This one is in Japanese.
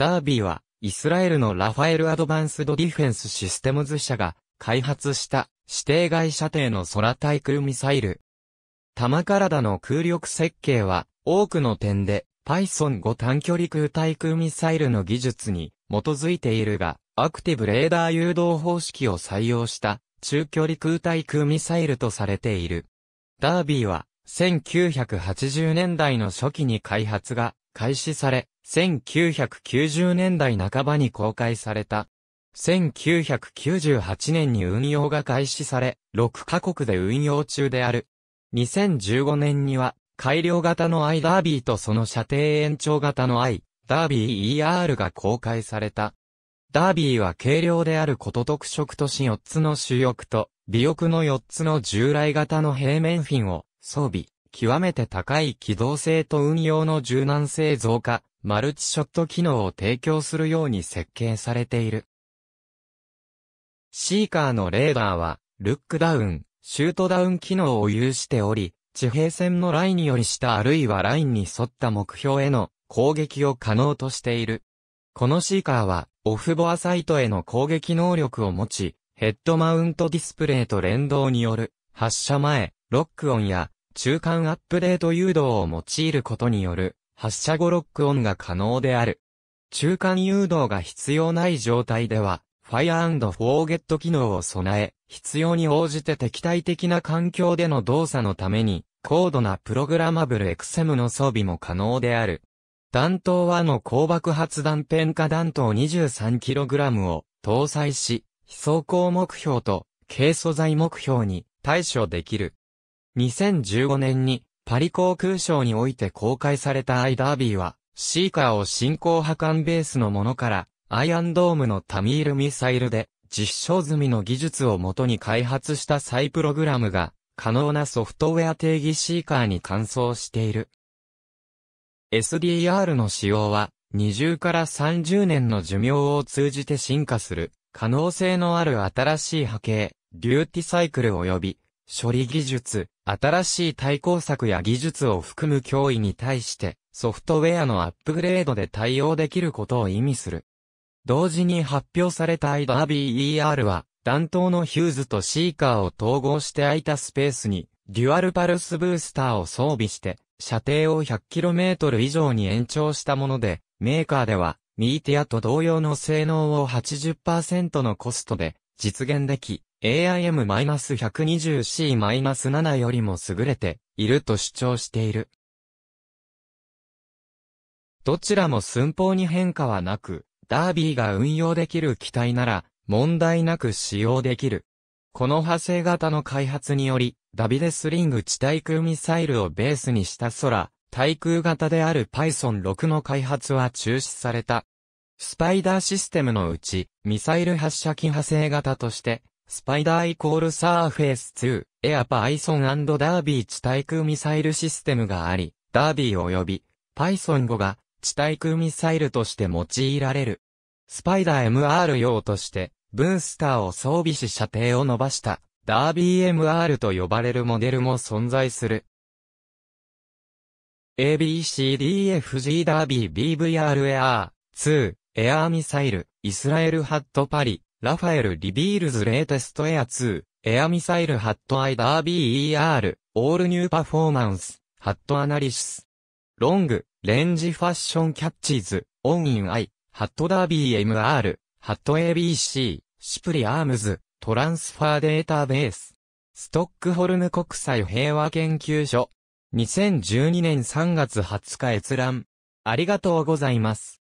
ダービーは、イスラエルのラファエル・アドバンスド・ディフェンス・システムズ社が開発した指定外射程の空対空ミサイル。玉体の空力設計は多くの点で Python 5短距離空対空ミサイルの技術に基づいているが、アクティブレーダー誘導方式を採用した中距離空対空ミサイルとされている。ダービーは1980年代の初期に開発が開始され、1990年代半ばに公開された。1998年に運用が開始され、6カ国で運用中である。2015年には、改良型の i ダービーとその射程延長型の i ダービー ER が公開された。ダービーは軽量であること特色とし4つの主翼と、尾翼の4つの従来型の平面フィンを装備。極めて高い機動性と運用の柔軟性増加、マルチショット機能を提供するように設計されている。シーカーのレーダーは、ルックダウン、シュートダウン機能を有しており、地平線のラインにより下あるいはラインに沿った目標への攻撃を可能としている。このシーカーは、オフボアサイトへの攻撃能力を持ち、ヘッドマウントディスプレイと連動による、発射前、ロックオンや、中間アップデート誘導を用いることによる発射後ロックオンが可能である。中間誘導が必要ない状態では、Fire&Forget 機能を備え、必要に応じて敵対的な環境での動作のために、高度なプログラマブル XM の装備も可能である。弾頭はの高爆発弾片化弾頭 23kg を搭載し、飛走行目標と軽素材目標に対処できる。2015年にパリ航空ショーにおいて公開されたアイダービーは、シーカーを進行破壊ベースのものから、アイアンドームのタミールミサイルで、実証済みの技術をもとに開発した再プログラムが、可能なソフトウェア定義シーカーに換装している。SDR の使用は、20から30年の寿命を通じて進化する、可能性のある新しい波形、デューティサイクル及び、処理技術、新しい対抗策や技術を含む脅威に対して、ソフトウェアのアップグレードで対応できることを意味する。同時に発表された IDARBER は、弾頭のヒューズとシーカーを統合して空いたスペースに、デュアルパルスブースターを装備して、射程を 100km 以上に延長したもので、メーカーでは、ミーティアと同様の性能を80%のコストで実現でき、AIM-120C-7 よりも優れていると主張している。どちらも寸法に変化はなく、ダービーが運用できる機体なら問題なく使用できる。この派生型の開発により、ダビデスリング地対空ミサイルをベースにした空、対空型である Python 6の開発は中止された。スパイダーシステムのうち、ミサイル発射機派生型として、スパイダーイコールサーフェイス2、エアパイソンダービー地対空ミサイルシステムがあり、ダービー及び、パイソン5が地対空ミサイルとして用いられる。スパイダー MR 用として、ブースターを装備し射程を伸ばした、ダービー MR と呼ばれるモデルも存在する。ABCDFG ダービー BVR エアー2エアーミサイルイスラエルハットパリラファエル・リビールズ・レイテストエア2、エアミサイル・ハット・アイ・ダービー・ ER、オール・ニュー・パフォーマンス、ハット・アナリシス。ロング、レンジ・ファッション・キャッチーズ、オン・イン・アイ、ハット・ダービー・ MR、ハット・ ABC、シプリ・アームズ、トランスファー・データベース。ストックホルム国際平和研究所。2012年3月20日閲覧。ありがとうございます。